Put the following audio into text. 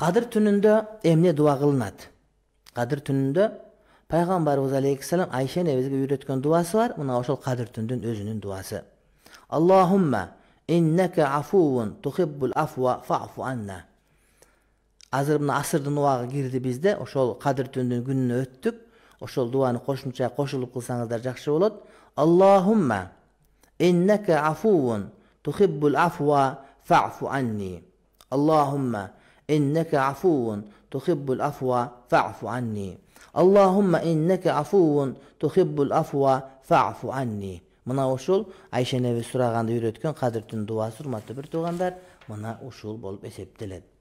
қадір түнінде эмне дуа қылынады қадір түнінде пайғамбарыбыз алейхисалам айша энебизге үйреткен дубасы бар мына ошол қадір түндүн өзүнүн дубасы аллахумма иннака афва анна азыр мына асырдын убагы кирди бизде ошол кадыр түндүн күнүнө өттүк ошол дубаны кошумча кошулуп кылсаңыздар жакшы болот аллахумма иннака афуун тухиббул афва фафу анни аллахумма إنك عفو تخب الأفوى فاعف عني اللهم إنك عفو تخب الأفوى فاعف عني منا وشول عيشة نبي سراغان ديرتكن قدرتن دواسر ما تبرتوغان دار منا وشول بول بسبتلت